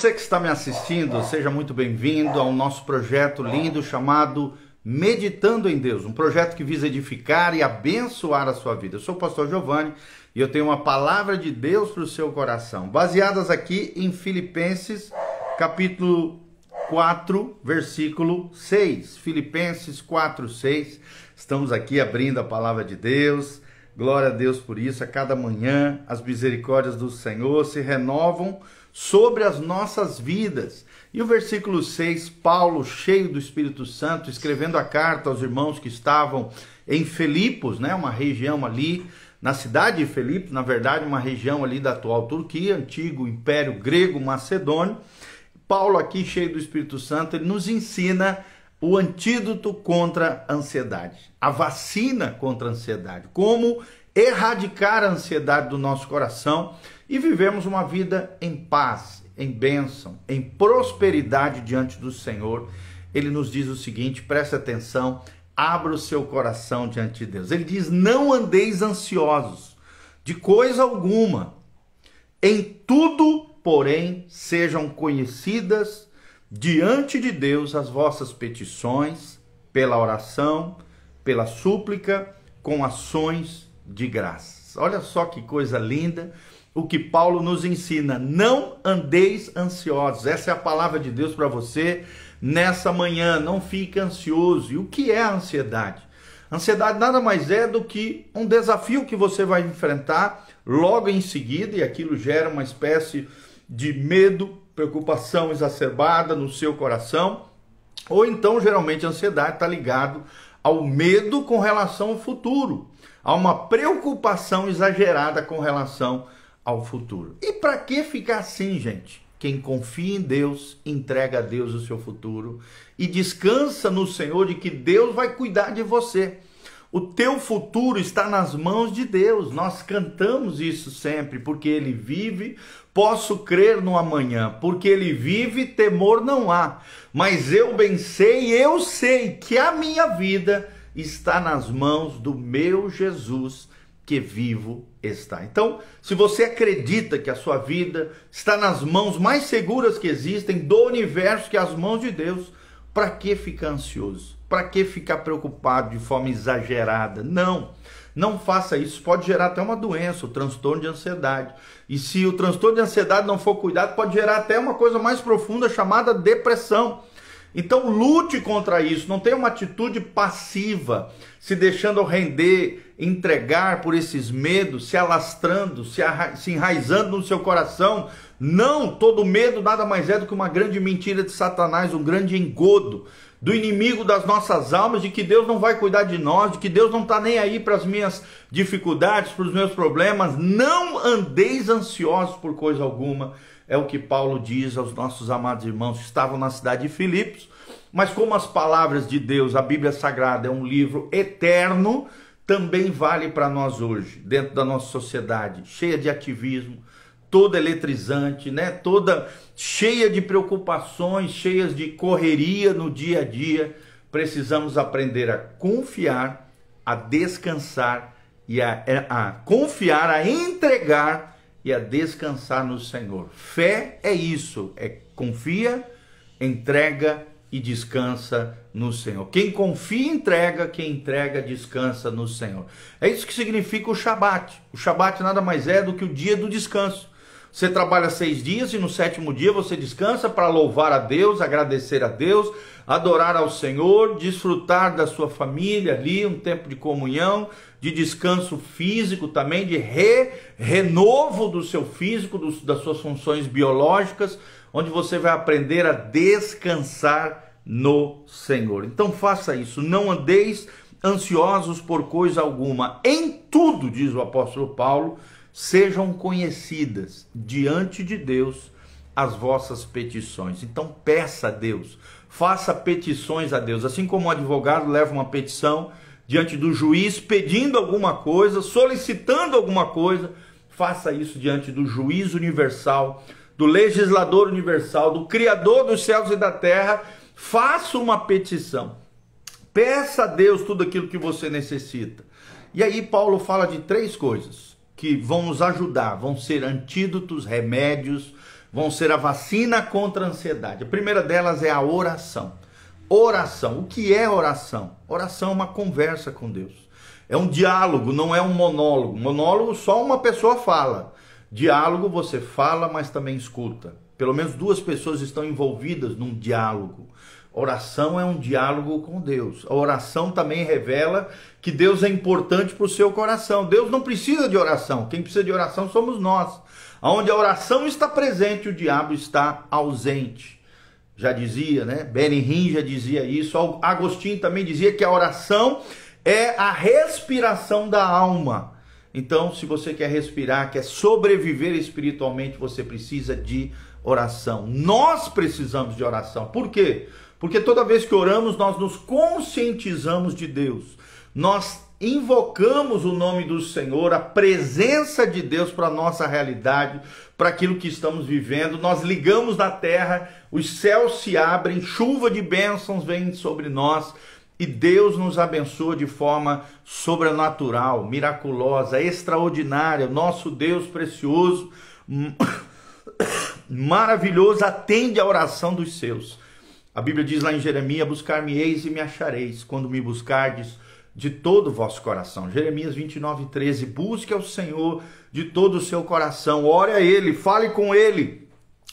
Você que está me assistindo, seja muito bem-vindo ao nosso projeto lindo chamado Meditando em Deus, um projeto que visa edificar e abençoar a sua vida. Eu sou o pastor Giovanni e eu tenho uma palavra de Deus para o seu coração, baseadas aqui em Filipenses, capítulo 4, versículo 6. Filipenses 4, 6. Estamos aqui abrindo a palavra de Deus. Glória a Deus por isso. A cada manhã as misericórdias do Senhor se renovam sobre as nossas vidas. E o versículo 6, Paulo, cheio do Espírito Santo, escrevendo a carta aos irmãos que estavam em Filipos, né, uma região ali, na cidade de Filipos, na verdade, uma região ali da atual Turquia, antigo Império Grego Macedônio. Paulo, aqui cheio do Espírito Santo, ele nos ensina o antídoto contra a ansiedade, a vacina contra a ansiedade, como erradicar a ansiedade do nosso coração e vivemos uma vida em paz, em bênção, em prosperidade diante do Senhor. Ele nos diz o seguinte: preste atenção, abra o seu coração diante de Deus. Ele diz: não andeis ansiosos de coisa alguma, em tudo, porém, sejam conhecidas diante de Deus as vossas petições, pela oração, pela súplica, com ações de graças. Olha só que coisa linda! o que Paulo nos ensina: não andeis ansiosos. Essa é a palavra de Deus para você nessa manhã. Não fique ansioso. E o que é a ansiedade? Ansiedade nada mais é do que um desafio que você vai enfrentar logo em seguida, e aquilo gera uma espécie de medo, preocupação exacerbada no seu coração. Ou então, geralmente, a ansiedade está ligado ao medo com relação ao futuro, a uma preocupação exagerada com relação ao ao futuro. E para que ficar assim, gente? Quem confia em Deus, entrega a Deus o seu futuro e descansa no Senhor de que Deus vai cuidar de você. O teu futuro está nas mãos de Deus. Nós cantamos isso sempre, porque ele vive, posso crer no amanhã, porque ele vive, temor não há. Mas eu bem sei, eu sei que a minha vida está nas mãos do meu Jesus que vivo está. Então, se você acredita que a sua vida está nas mãos mais seguras que existem do universo, que é as mãos de Deus, para que ficar ansioso? Para que ficar preocupado de forma exagerada? Não. Não faça isso, pode gerar até uma doença, o transtorno de ansiedade. E se o transtorno de ansiedade não for cuidado, pode gerar até uma coisa mais profunda chamada depressão. Então lute contra isso, não tenha uma atitude passiva, se deixando render, entregar por esses medos, se alastrando, se, se enraizando no seu coração. Não, todo medo nada mais é do que uma grande mentira de Satanás, um grande engodo do inimigo das nossas almas, de que Deus não vai cuidar de nós, de que Deus não está nem aí para as minhas dificuldades, para os meus problemas. Não andeis ansiosos por coisa alguma é o que Paulo diz aos nossos amados irmãos que estavam na cidade de Filipos. Mas como as palavras de Deus, a Bíblia Sagrada é um livro eterno, também vale para nós hoje, dentro da nossa sociedade, cheia de ativismo, toda eletrizante, né? Toda cheia de preocupações, cheias de correria no dia a dia. Precisamos aprender a confiar, a descansar e a, a confiar, a entregar e a descansar no Senhor. Fé é isso, é confia, entrega e descansa no Senhor. Quem confia, entrega, quem entrega, descansa no Senhor. É isso que significa o Shabat. O Shabat nada mais é do que o dia do descanso. Você trabalha seis dias e no sétimo dia você descansa para louvar a Deus, agradecer a Deus, adorar ao Senhor, desfrutar da sua família ali, um tempo de comunhão, de descanso físico também, de re, renovo do seu físico, do, das suas funções biológicas, onde você vai aprender a descansar no Senhor. Então faça isso, não andeis ansiosos por coisa alguma, em tudo, diz o apóstolo Paulo sejam conhecidas diante de Deus as vossas petições. Então peça a Deus, faça petições a Deus, assim como o um advogado leva uma petição diante do juiz pedindo alguma coisa, solicitando alguma coisa, faça isso diante do juiz universal, do legislador universal, do criador dos céus e da terra, faça uma petição. Peça a Deus tudo aquilo que você necessita. E aí Paulo fala de três coisas que vão nos ajudar, vão ser antídotos, remédios, vão ser a vacina contra a ansiedade. A primeira delas é a oração. Oração. O que é oração? Oração é uma conversa com Deus. É um diálogo, não é um monólogo. Monólogo só uma pessoa fala. Diálogo você fala, mas também escuta. Pelo menos duas pessoas estão envolvidas num diálogo. Oração é um diálogo com Deus. A oração também revela que Deus é importante para o seu coração. Deus não precisa de oração. Quem precisa de oração somos nós. Onde a oração está presente, o diabo está ausente. Já dizia, né? Benin já dizia isso. Agostinho também dizia que a oração é a respiração da alma. Então, se você quer respirar, quer sobreviver espiritualmente, você precisa de oração. Nós precisamos de oração. Por quê? Porque toda vez que oramos, nós nos conscientizamos de Deus. Nós invocamos o nome do Senhor, a presença de Deus para a nossa realidade, para aquilo que estamos vivendo. Nós ligamos na terra, os céus se abrem, chuva de bênçãos vem sobre nós e Deus nos abençoa de forma sobrenatural, miraculosa, extraordinária. Nosso Deus precioso, maravilhoso, atende a oração dos seus. A Bíblia diz lá em Jeremias: Buscar-me eis e me achareis, quando me buscardes de todo o vosso coração. Jeremias 29, 13. Busque ao Senhor de todo o seu coração, ore a Ele, fale com Ele,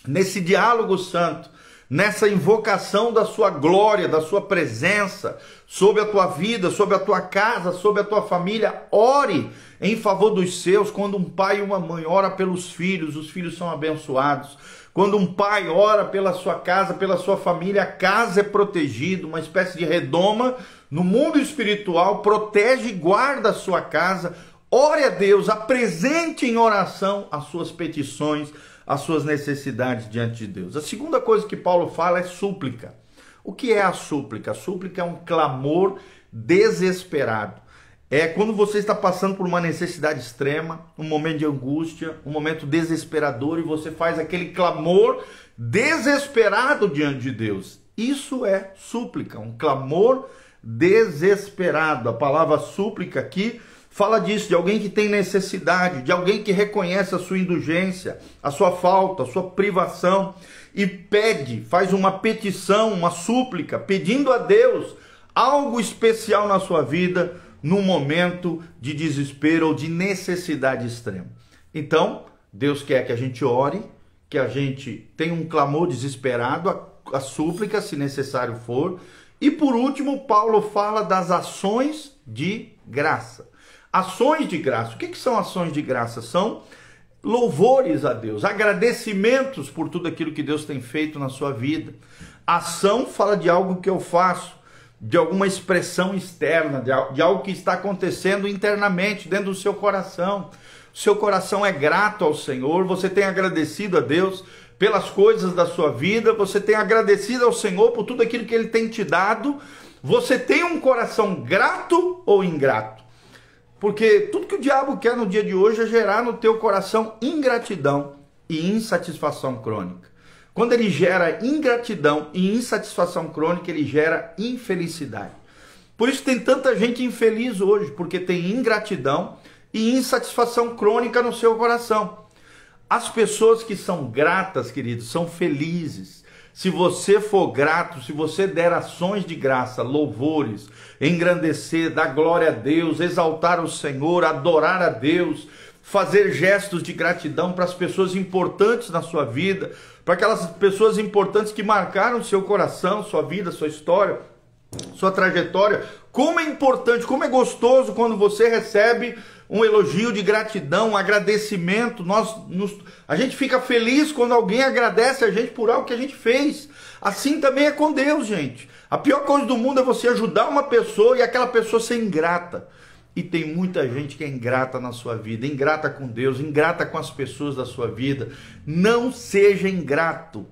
nesse diálogo santo, nessa invocação da sua glória, da sua presença sobre a tua vida, sobre a tua casa, sobre a tua família. Ore em favor dos seus. Quando um pai e uma mãe ora pelos filhos, os filhos são abençoados. Quando um pai ora pela sua casa, pela sua família, a casa é protegida, uma espécie de redoma no mundo espiritual, protege e guarda a sua casa. Ore a Deus, apresente em oração as suas petições, as suas necessidades diante de Deus. A segunda coisa que Paulo fala é súplica. O que é a súplica? A súplica é um clamor desesperado é quando você está passando por uma necessidade extrema, um momento de angústia, um momento desesperador e você faz aquele clamor desesperado diante de Deus. Isso é súplica, um clamor desesperado. A palavra súplica aqui fala disso, de alguém que tem necessidade, de alguém que reconhece a sua indulgência, a sua falta, a sua privação e pede, faz uma petição, uma súplica, pedindo a Deus algo especial na sua vida num momento de desespero ou de necessidade extrema. Então, Deus quer que a gente ore, que a gente tenha um clamor desesperado, a, a súplica, se necessário for. E por último, Paulo fala das ações de graça. Ações de graça. O que, que são ações de graça? São louvores a Deus, agradecimentos por tudo aquilo que Deus tem feito na sua vida. Ação fala de algo que eu faço, de alguma expressão externa, de algo que está acontecendo internamente, dentro do seu coração. seu coração é grato ao Senhor, você tem agradecido a Deus pelas coisas da sua vida, você tem agradecido ao Senhor por tudo aquilo que Ele tem te dado. Você tem um coração grato ou ingrato? Porque tudo que o diabo quer no dia de hoje é gerar no teu coração ingratidão e insatisfação crônica. Quando ele gera ingratidão e insatisfação crônica, ele gera infelicidade. Por isso tem tanta gente infeliz hoje, porque tem ingratidão e insatisfação crônica no seu coração. As pessoas que são gratas, queridos, são felizes. Se você for grato, se você der ações de graça, louvores, engrandecer, dar glória a Deus, exaltar o Senhor, adorar a Deus, fazer gestos de gratidão para as pessoas importantes na sua vida, para aquelas pessoas importantes que marcaram seu coração, sua vida, sua história, sua trajetória. Como é importante, como é gostoso quando você recebe um elogio de gratidão, um agradecimento. Nós, nos, a gente fica feliz quando alguém agradece a gente por algo que a gente fez. Assim também é com Deus, gente. A pior coisa do mundo é você ajudar uma pessoa e aquela pessoa ser ingrata. E tem muita gente que é ingrata na sua vida, ingrata com Deus, ingrata com as pessoas da sua vida. Não seja ingrato.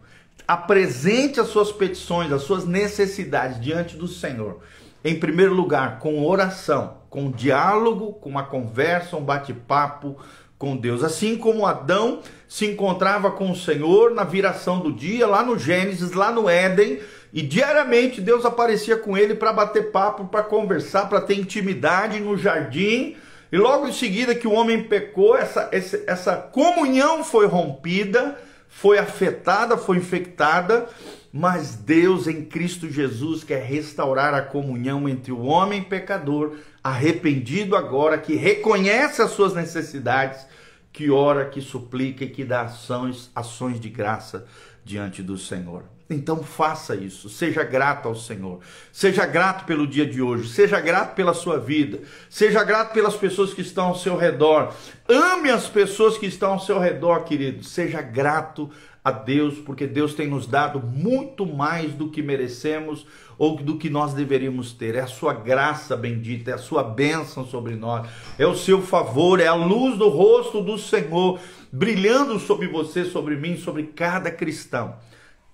Apresente as suas petições, as suas necessidades diante do Senhor. Em primeiro lugar, com oração, com diálogo, com uma conversa, um bate-papo com Deus. Assim como Adão se encontrava com o Senhor na viração do dia, lá no Gênesis, lá no Éden, e diariamente Deus aparecia com ele para bater papo, para conversar, para ter intimidade no jardim. E logo em seguida que o homem pecou, essa, essa, essa comunhão foi rompida, foi afetada, foi infectada. Mas Deus em Cristo Jesus quer restaurar a comunhão entre o homem pecador, arrependido agora, que reconhece as suas necessidades, que ora, que suplica e que dá ações, ações de graça diante do Senhor. Então faça isso, seja grato ao Senhor, seja grato pelo dia de hoje, seja grato pela sua vida, seja grato pelas pessoas que estão ao seu redor, ame as pessoas que estão ao seu redor, querido, seja grato a Deus, porque Deus tem nos dado muito mais do que merecemos ou do que nós deveríamos ter. É a sua graça bendita, é a sua bênção sobre nós, é o seu favor, é a luz do rosto do Senhor brilhando sobre você, sobre mim, sobre cada cristão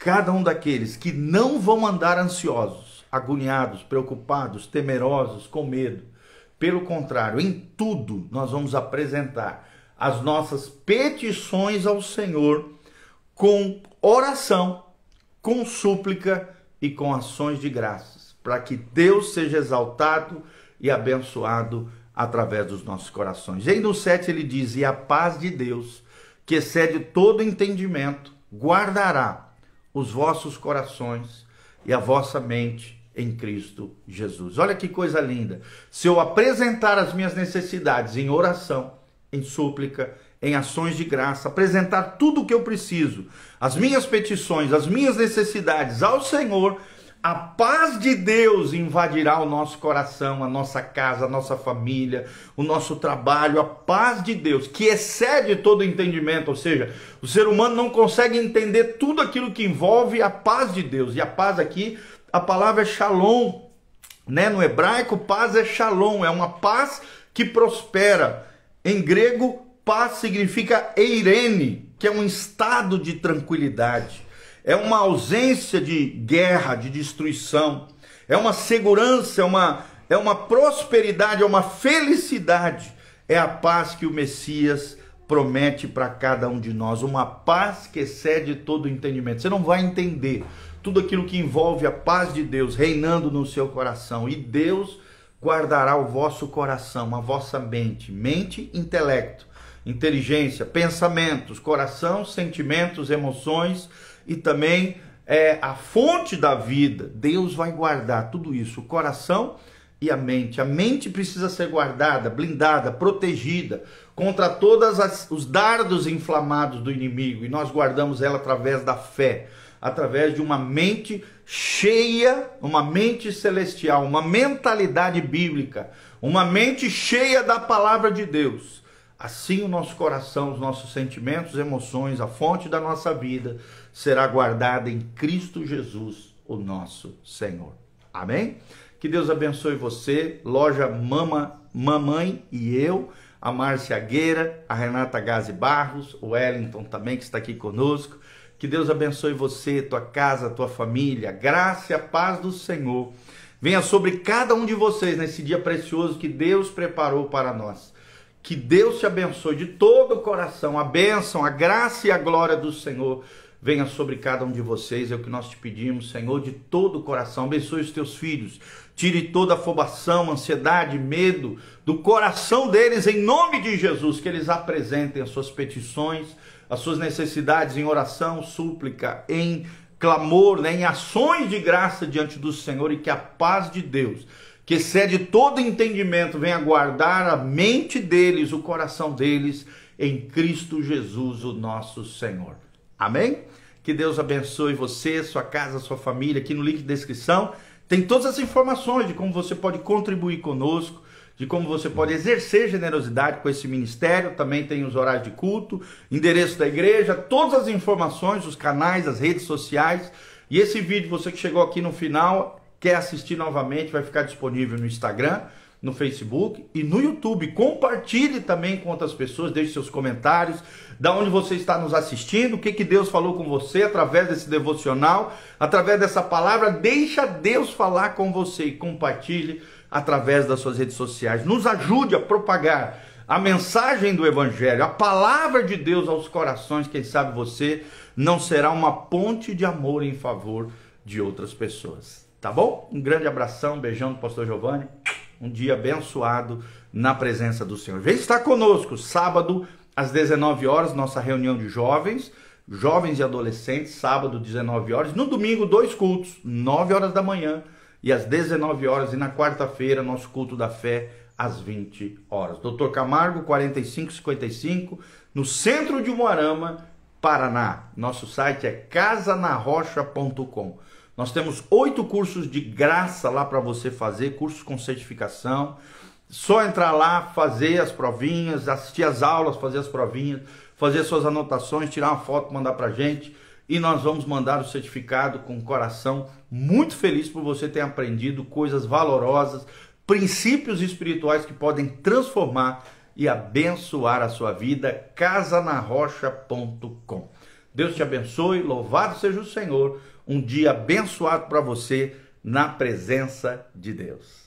cada um daqueles que não vão andar ansiosos, agoniados, preocupados, temerosos, com medo. Pelo contrário, em tudo nós vamos apresentar as nossas petições ao Senhor com oração, com súplica e com ações de graças, para que Deus seja exaltado e abençoado através dos nossos corações. E aí no 7 ele diz: E a paz de Deus, que excede todo entendimento, guardará os vossos corações e a vossa mente em Cristo Jesus. Olha que coisa linda. Se eu apresentar as minhas necessidades em oração, em súplica, em ações de graça, apresentar tudo o que eu preciso, as minhas petições, as minhas necessidades ao Senhor, a paz de Deus invadirá o nosso coração, a nossa casa, a nossa família, o nosso trabalho. A paz de Deus, que excede todo entendimento, ou seja, o ser humano não consegue entender tudo aquilo que envolve a paz de Deus. E a paz aqui, a palavra é shalom, né? No hebraico, paz é shalom, é uma paz que prospera. Em grego, paz significa eirene, que é um estado de tranquilidade é uma ausência de guerra, de destruição, é uma segurança, é uma, é uma prosperidade, é uma felicidade, é a paz que o Messias promete para cada um de nós, uma paz que excede todo o entendimento. Você não vai entender tudo aquilo que envolve a paz de Deus reinando no seu coração e Deus guardará o vosso coração, a vossa mente, mente, intelecto, inteligência, pensamentos, coração, sentimentos, emoções, e também é, a fonte da vida. Deus vai guardar tudo isso, o coração e a mente. A mente precisa ser guardada, blindada, protegida contra todos os dardos inflamados do inimigo. E nós guardamos ela através da fé, através de uma mente cheia, uma mente celestial, uma mentalidade bíblica, uma mente cheia da palavra de Deus. Assim o nosso coração, os nossos sentimentos, emoções, a fonte da nossa vida será guardada em Cristo Jesus, o nosso Senhor. Amém? Que Deus abençoe você, loja Mama, Mamãe e eu, a Márcia Gueira, a Renata Gazi Barros, o Wellington também que está aqui conosco. Que Deus abençoe você, tua casa, tua família. Graça e a paz do Senhor venha sobre cada um de vocês nesse dia precioso que Deus preparou para nós. Que Deus te abençoe de todo o coração. A bênção, a graça e a glória do Senhor venha sobre cada um de vocês. É o que nós te pedimos, Senhor, de todo o coração. Abençoe os teus filhos. Tire toda afobação, ansiedade, medo do coração deles, em nome de Jesus. Que eles apresentem as suas petições, as suas necessidades em oração, súplica, em clamor, né, em ações de graça diante do Senhor e que a paz de Deus que excede todo entendimento, venha guardar a mente deles, o coração deles, em Cristo Jesus, o nosso Senhor. Amém? Que Deus abençoe você, sua casa, sua família. Aqui no link de descrição tem todas as informações de como você pode contribuir conosco, de como você pode exercer generosidade com esse ministério. Também tem os horários de culto, endereço da igreja, todas as informações, os canais, as redes sociais. E esse vídeo, você que chegou aqui no final, Quer assistir novamente? Vai ficar disponível no Instagram, no Facebook e no YouTube. Compartilhe também com outras pessoas, deixe seus comentários, da onde você está nos assistindo, o que, que Deus falou com você através desse devocional, através dessa palavra. Deixa Deus falar com você e compartilhe através das suas redes sociais. Nos ajude a propagar a mensagem do Evangelho, a palavra de Deus aos corações. Quem sabe você não será uma ponte de amor em favor de outras pessoas. Tá bom? Um grande abração, beijão do pastor Giovanni. Um dia abençoado na presença do Senhor. Vem estar conosco sábado às 19 horas, nossa reunião de jovens, jovens e adolescentes, sábado 19 horas, no domingo dois cultos, 9 horas da manhã e às 19 horas e na quarta-feira nosso culto da fé às 20 horas. Dr. Camargo 4555, no centro de Moarama, Paraná. Nosso site é casanarrocha.com. Nós temos oito cursos de graça lá para você fazer, cursos com certificação. Só entrar lá, fazer as provinhas, assistir as aulas, fazer as provinhas, fazer suas anotações, tirar uma foto, mandar para gente e nós vamos mandar o certificado com o coração muito feliz por você ter aprendido coisas valorosas, princípios espirituais que podem transformar e abençoar a sua vida. casanarrocha.com. Deus te abençoe, louvado seja o Senhor um dia abençoado para você na presença de Deus.